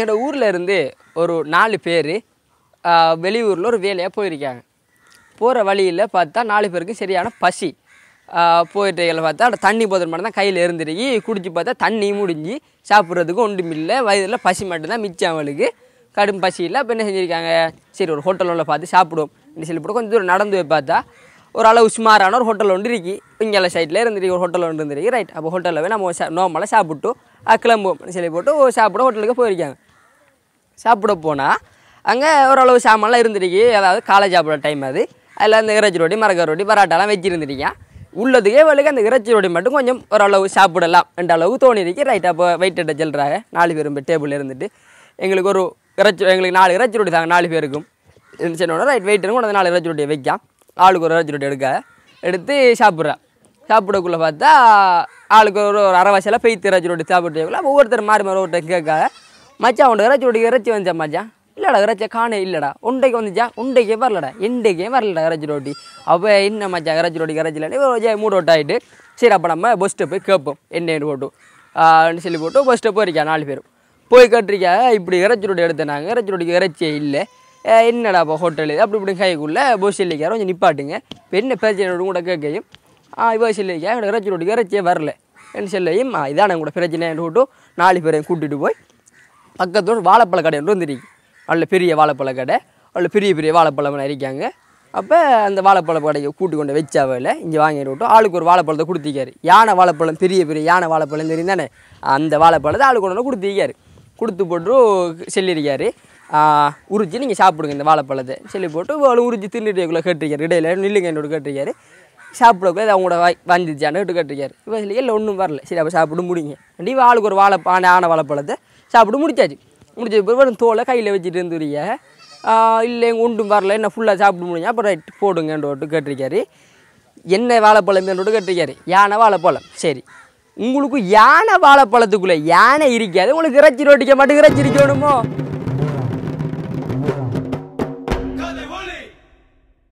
என்னோடய ஊரில் இருந்து ஒரு நாலு பேர் வெளியூரில் ஒரு வேலையாக போயிருக்காங்க போகிற வழியில் பார்த்தா நாலு பேருக்கு சரியான பசி போயிட்டு பார்த்தா அந்த தண்ணி போதும் மட்டும் தான் கையில் இருந்துருக்கி குடிச்சு பார்த்தா தண்ணி முடிஞ்சு சாப்பிட்றதுக்கு ஒன்றும் இல்லை வயதில் பசி மட்டும்தான் மிச்சம் அவளுக்கு கடும் இல்லை அப்போ என்ன செஞ்சுருக்காங்க சரி ஒரு ஹோட்டல் உள்ள பார்த்து சாப்பிடுவோம் என்ன சொல்லி போட்டு கொஞ்சம் தூரம் நடந்து போய் பார்த்தா ஒரு அளவு சுமாரான ஒரு ஹோட்டல் ஒன்று இருக்கு இங்கே சைட்டில் இருந்துருக்கு ஒரு ஹோட்டல் ஒன்று இருந்துருக்கு ரைட் அப்போ ஹோட்டலில் போய் நம்ம சா நார்மலாக சாப்பிட்டு கிளம்புவோம் சொல்லி போட்டு சாப்பிட ஹோட்டலுக்கு போயிருக்காங்க சாப்பிட போனால் அங்கே ஓரளவு சாமான்லாம் இருந்துருக்கு அதாவது காலை சாப்பிட டைம் அது அதில் அந்த இறைச்சி ரொட்டி மரக்க ரொட்டி பரோட்டாலாம் வச்சுருந்துருக்கீங்க உள்ளதுக்கே வேலைக்கு அந்த இறைச்சி ரொட்டி மட்டும் கொஞ்சம் ஓரளவு சாப்பிடலாம் என்ற அளவு தோணிருக்கு ரைட்டாக இப்போ வெயிட் அட்ட செல்றாங்க நாலு பேரும் டேபிளில் இருந்துட்டு எங்களுக்கு ஒரு இறைச்சி எங்களுக்கு நாலு இறைச்சி ரொட்டி தாங்க நாலு பேருக்கும் சொன்னோட ரைட் வெயிட் இருக்கும் நாலு இறைச்சி ரொட்டியை வைக்காம் ஆளுக்கு ஒரு இறைச்சி ரொட்டி எடுக்க எடுத்து சாப்பிட்றேன் சாப்பிடக்குள்ளே பார்த்தா ஆளுக்கு ஒரு ஒரு அரை வயசில் பெய்த்து இறைச்சி ரொட்டி சாப்பிட்டு ஒவ்வொருத்தர் மாறி மாறி ஒருத்தர் கேட்க மச்சான் உண்டு இறைச்சி உடைய இறைச்சி வந்துச்சா மச்சான் இல்லடா இறைச்சா காணே இல்லைடா உண்டைக்கு வந்துச்சா உண்டைக்கே வரலடா இண்டைக்கே வரலடா இறைச்சி ரோட்டி அப்போ என்ன மச்சான் இறைச்சி ரோட்டி இறைச்சி மூட் அவுட் ஆகிட்டு சரி அப்போ நம்ம பஸ்ட்டு போய் கேட்போம் என்னன்னு போட்டு சொல்லி போட்டு பஸ் ஸ்டெப் போயிருக்கா நாலு பேரும் போய் கேட்டிருக்கா இப்படி இறைச்சி ரொட்டி எடுத்தேனாங்க இறைச்சி ரொட்டிக்கு இறைச்சியே இல்லை என்னடா இப்போ ஹோட்டல் அப்படி இப்படி கைக்குள்ளே பஸ் இல்லைக்கார கொஞ்சம் நிப்பாட்டுங்க இப்போ என்ன பிரச்சனை கூட கேட்கையும் இப்போ சொல்லியிருக்கா எனக்கு இறைச்சி ரோட்டுக்கு இறைச்சியே வரல என்ன சொல்லையும் இதான கூட பிரச்சனை போட்டு நாலு பேரையும் கூட்டிகிட்டு போய் பக்கத்தோடு வாழைப்பழ கடை ஒன்று வந்துருக்கு அதில் பெரிய வாழைப்பழ கடை அதில் பெரிய பெரிய வாழைப்பழம் இருக்காங்க அப்போ அந்த வாழைப்பழ கடைக்கு கூட்டு கொண்டு வச்சாவில் இங்கே வாங்கிட்டு விட்டோம் ஆளுக்கு ஒரு வாழைப்பழத்தை கொடுத்திக்காரு யானை வாழைப்பழம் பெரிய பெரிய யானை வாழைப்பழம் தெரியும் தானே அந்த வாழைப்பழத்தை ஆளுக்கு ஒன்று கொடுத்திருக்காரு கொடுத்து போட்டு செல்லியிருக்காரு உறிஞ்சி நீங்கள் சாப்பிடுங்க இந்த வாழைப்பழத்தை சொல்லி போட்டு அவ்வளோ உறிஞ்சி தின்னுட்டுக்குள்ளே கேட்டிருக்காரு இடையில நில்லுங்க என்னோட கேட்டிருக்காரு சாப்பிடக்குள்ளே அவங்களோட வாய் வந்துச்சான்னு கேட்டிருக்காரு இப்போ இல்லை ஒன்றும் வரல சரி அப்போ சாப்பிட முடியுங்க கண்டிப்பாக ஆளுக்கு ஒரு வாழை ஆன ஆன வாழைப்பழத்தை சாப்பிட்டு முடிச்சாச்சு முடிச்ச பிறகு தோலை கையில் வச்சுட்டு இருந்துரிய இல்லை ஒன்றும் வரல என்ன ஃபுல்லாக சாப்பிட முடியும் அப்புறம் ரைட் போடுங்கன்றோட்டு கேட்டிருக்காரு என்ன வாழைப்பழம் என்றோட்டு கேட்டிருக்காரு யானை வாழைப்பழம் சரி உங்களுக்கு யானை வாழைப்பழத்துக்குள்ளே யானை இருக்காது உங்களுக்கு இறைச்சி ரோட்டிக்க மாட்டேங்க இறைச்சி இருக்கணுமோ